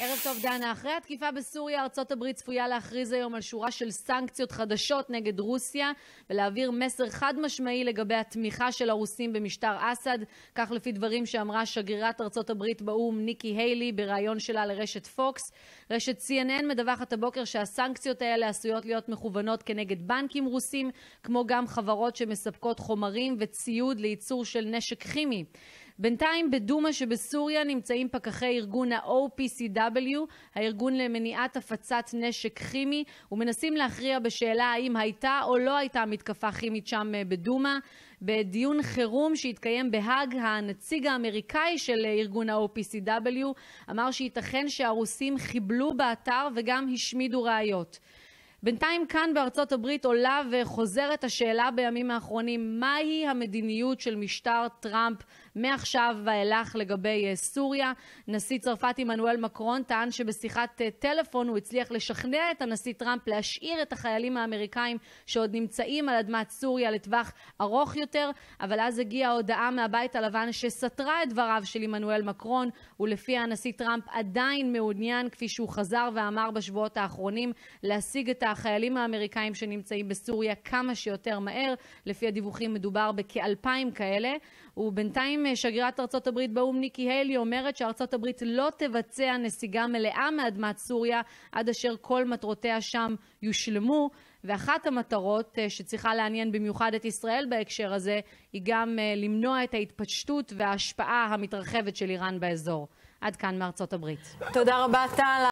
ערב טוב, דנה. אחרי התקיפה בסוריה, ארצות הברית צפויה להכריז היום על שורה של סנקציות חדשות נגד רוסיה ולהעביר מסר חד משמעי לגבי התמיכה של הרוסים במשטר אסד, כך לפי דברים שאמרה שגרירת ארצות הברית באו"ם ניקי היילי בריאיון שלה לרשת פוקס. רשת CNN מדווחת הבוקר שהסנקציות האלה עשויות להיות מכוונות כנגד בנקים רוסים, כמו גם חברות שמספקות חומרים וציוד לייצור של נשק כימי. בינתיים בדומא שבסוריה נמצאים פקחי ארגון ה-OPCW, הארגון למניעת הפצת נשק כימי, ומנסים להכריע בשאלה האם הייתה או לא הייתה מתקפה כימית שם אה, בדומא. בדיון חירום שהתקיים בהאג, הנציג האמריקאי של ארגון ה-OPCW אמר שייתכן שהרוסים חיבלו באתר וגם השמידו ראיות. בינתיים כאן בארצות הברית עולה וחוזרת השאלה בימים האחרונים, מהי המדיניות של משטר טראמפ מעכשיו ואילך לגבי אה, סוריה? נשיא צרפת עמנואל מקרון טען שבשיחת אה, טלפון הוא הצליח לשכנע את הנשיא טראמפ להשאיר את החיילים האמריקאים שעוד נמצאים על אדמת סוריה לטווח ארוך יותר, אבל אז הגיעה הודעה מהבית הלבן שסתרה את דבריו של עמנואל מקרון, ולפיה הנשיא טראמפ עדיין מעוניין, כפי שהוא חזר ואמר בשבועות האחרונים, להשיג את החיילים האמריקאים שנמצאים בסוריה כמה שיותר מהר. לפי הדיווחים מדובר בכ-2,000 כאלה. ובינתיים אה, שגרירת ארצות הברית באו"ם ניקי היילי אומרת שארצות הברית לא תבצע נסיגה מלאה מאדמת סוריה עד אשר כל מטרותיה שם יושלמו. ואחת המטרות אה, שצריכה לעניין במיוחד את ישראל בהקשר הזה, היא גם אה, למנוע את ההתפשטות וההשפעה המתרחבת של איראן באזור. עד כאן מארצות הברית. תודה רבה, טל.